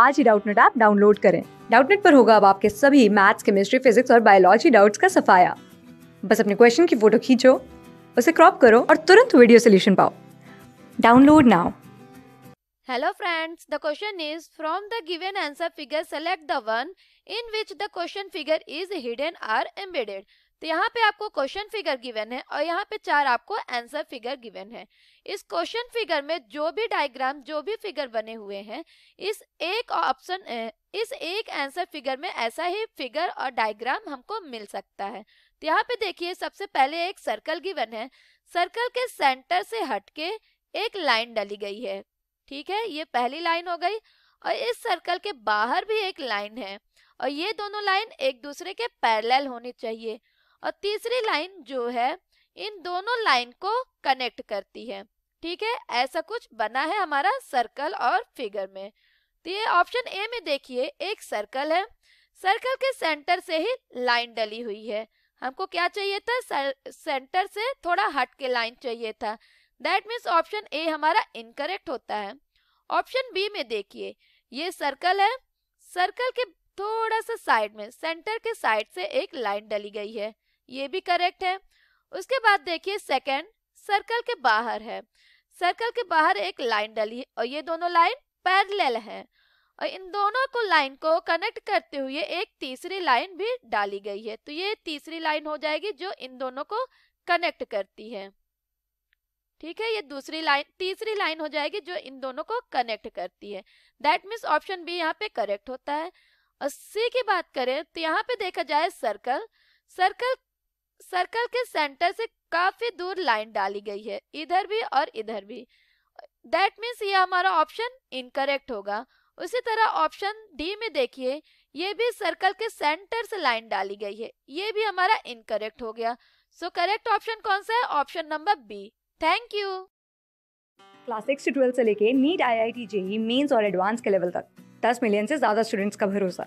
आज ही Doubtnut app download करें डाउटनेट पर होगा अब आपके सभी मैथ्स केमिस्ट्री फिजिक्स और बायोलॉजी डाउट्स का सफाया बस अपने क्वेश्चन की फोटो खींचो उसे क्रॉप करो और तुरंत वीडियो सोल्यूशन पाओ download now hello friends the question is from the given answer figure select the one in which the question figure is hidden or embedded तो यहाँ पे आपको क्वेश्चन फिगर गिवन है और यहाँ पे चार आपको आंसर फिगर गिवन है इस क्वेश्चन फिगर में जो भी डायग्राम जो भी फिगर बने हुए हैं इस एक ऑप्शन इस एक आंसर फिगर में ऐसा ही फिगर और डायग्राम हमको मिल सकता है तो यहाँ पे देखिए सबसे पहले एक सर्कल गिवन है सर्कल के सेंटर से हटके एक लाइन डाली गई है ठीक है ये पहली लाइन हो गई और इस सर्कल के बाहर भी एक लाइन है और ये दोनों लाइन एक दूसरे के पैरेलल होनी चाहिए और तीसरी लाइन जो है इन दोनों लाइन को कनेक्ट करती है ठीक है ऐसा कुछ बना है हमारा सर्कल और फिगर में तो ये ऑप्शन ए में देखिए एक सर्कल है सर्कल के सेंटर से ही लाइन डली हुई है हमको क्या चाहिए था सेंटर से थोड़ा हट के लाइन चाहिए था दैट मीन्स ऑप्शन ए हमारा इनकरेक्ट होता है ऑप्शन बी में देखिए ये सर्कल है सर्कल के थोड़ा सा साइड में सेंटर के साइड से एक लाइन डली गई है ये भी करेक्ट है उसके बाद देखिए सेकंड सर्कल के बाहर है सर्कल के बाहर एक लाइन डली और ये दोनों लाइन पैरेलल है और इन दोनों को लाइन को कनेक्ट करते हुए एक तीसरी लाइन भी डाली गई है तो ये तीसरी लाइन हो जाएगी जो इन दोनों को कनेक्ट करती है ठीक है ये दूसरी लाइन तीसरी लाइन हो जाएगी जो इन दोनों को कनेक्ट करती है दैट मीन्स ऑप्शन बी यहाँ पे करेक्ट होता है और सी की बात करें तो यहाँ पे देखा जाए सर्कल सर्कल सर्कल के सेंटर से काफी दूर लाइन डाली गई है इधर भी और इधर भी दैट मीन्स ये हमारा ऑप्शन इनकरेक्ट होगा उसी तरह ऑप्शन डी में देखिए ये भी सर्कल के सेंटर से लाइन डाली गई है ये भी हमारा इनकरेक्ट हो गया सो करेक्ट ऑप्शन कौन सा है option number B thank you class six से ट्वेल्थ से लेके NEET I I T JEE mains और एडवांस के लेवल तक दस मिलियन से ज्यादा स्टूडेंट्स का भरोसा